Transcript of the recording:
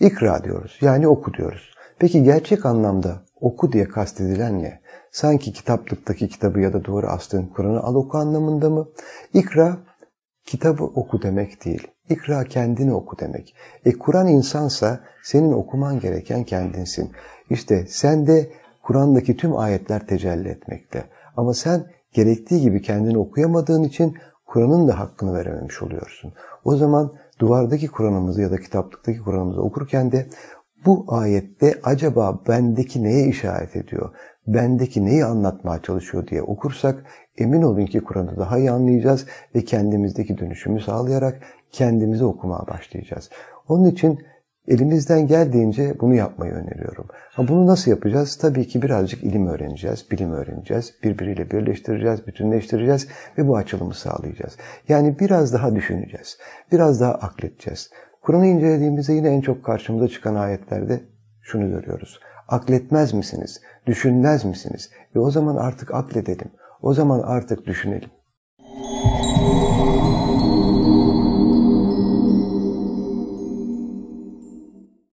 İkra diyoruz. Yani oku diyoruz. Peki gerçek anlamda oku diye kastedilen ne? Sanki kitaplıktaki kitabı ya da doğru astığın Kur'an'ı al oku anlamında mı? İkra kitabı oku demek değil. İkra kendini oku demek. E Kur'an insansa senin okuman gereken kendinsin. İşte sen de Kur'an'daki tüm ayetler tecelli etmekte. Ama sen gerektiği gibi kendini okuyamadığın için Kur'an'ın da hakkını verememiş oluyorsun. O zaman duvardaki Kur'an'ımızı ya da kitaplıktaki Kur'an'ımızı okurken de bu ayette acaba bendeki neye işaret ediyor? Bendeki neyi anlatmaya çalışıyor diye okursak emin olun ki Kur'an'ı daha iyi anlayacağız ve kendimizdeki dönüşümü sağlayarak kendimizi okumaya başlayacağız. Onun için Elimizden geldiğince bunu yapmayı öneriyorum. Ha bunu nasıl yapacağız? Tabii ki birazcık ilim öğreneceğiz, bilim öğreneceğiz, birbiriyle birleştireceğiz, bütünleştireceğiz ve bu açılımı sağlayacağız. Yani biraz daha düşüneceğiz, biraz daha akleteceğiz. Kur'an'ı incelediğimizde yine en çok karşımıza çıkan ayetlerde şunu görüyoruz. Akletmez misiniz? Düşünmez misiniz? Ve o zaman artık akledelim. O zaman artık düşünelim.